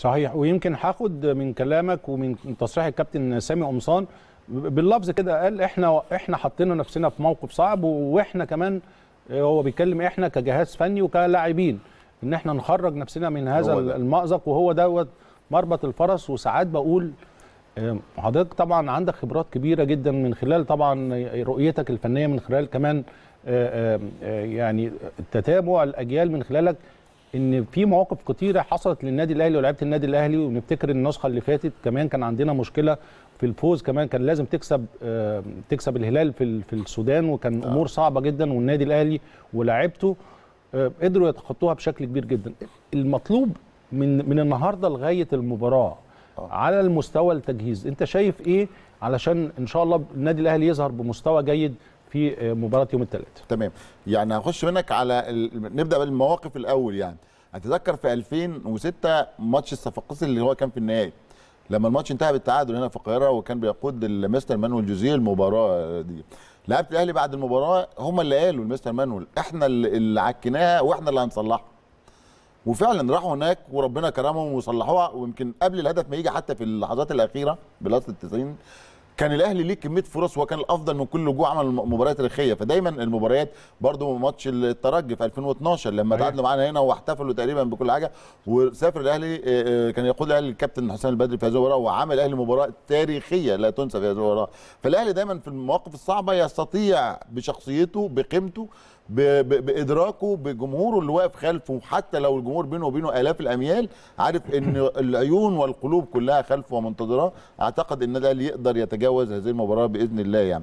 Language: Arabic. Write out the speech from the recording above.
صحيح ويمكن هاخد من كلامك ومن تصريح الكابتن سامي قمصان باللفظ كده قال احنا احنا حطينا نفسنا في موقف صعب واحنا كمان هو بيتكلم احنا كجهاز فني وكلاعبين ان احنا نخرج نفسنا من هذا المأزق وهو دوت مربط الفرس وساعات بقول حضرتك طبعا عندك خبرات كبيره جدا من خلال طبعا رؤيتك الفنيه من خلال كمان يعني تتابع الاجيال من خلالك ان في مواقف كتيره حصلت للنادي الاهلي ولعيبه النادي الاهلي ونفتكر النسخه اللي فاتت كمان كان عندنا مشكله في الفوز كمان كان لازم تكسب آه تكسب الهلال في في السودان وكان آه. امور صعبه جدا والنادي الاهلي ولاعيبته آه قدروا يتخطوها بشكل كبير جدا المطلوب من من النهارده لغايه المباراه آه. على المستوى التجهيز انت شايف ايه علشان ان شاء الله النادي الاهلي يظهر بمستوى جيد في آه، مباراه يوم الثلاث تمام يعني هخش منك على ال... نبدا بالمواقف الاول يعني اتذكر في 2006 ماتش الصفاقسي اللي هو كان في النهائي لما الماتش انتهى بالتعادل هنا في القاهره وكان بيقود المستر مانويل جوزيه المباراه دي لعبت الاهلي بعد المباراه هم اللي قالوا المستر مانويل احنا اللي عكناها واحنا اللي هنصلحها وفعلا راحوا هناك وربنا كرمهم وصلحوها ويمكن قبل الهدف ما يجي حتى في اللحظات الاخيره بلاصه التسعين كان الاهلي ليه كميه فرص وكان الافضل من كل لجوء عمل مباريات تاريخيه فدايما المباريات برضو ماتش الترجي في 2012 لما تعادلوا معانا هنا واحتفلوا تقريبا بكل حاجه وسافر الاهلي آه، آه، كان يقود الاهلي الكابتن حسام البدري في هذه المباراه وعمل الاهلي مباراه تاريخيه لا تنسى في هذه المباراه فالاهلي دايما في المواقف الصعبه يستطيع بشخصيته بقيمته بادراكه بجمهوره اللي واقف خلفه حتى لو الجمهور بينه وبينه الاف الاميال عارف ان العيون والقلوب كلها خلفه ومنتظراه اعتقد ان ده اللي يقدر يتجاوز هذه المباراه باذن الله يعني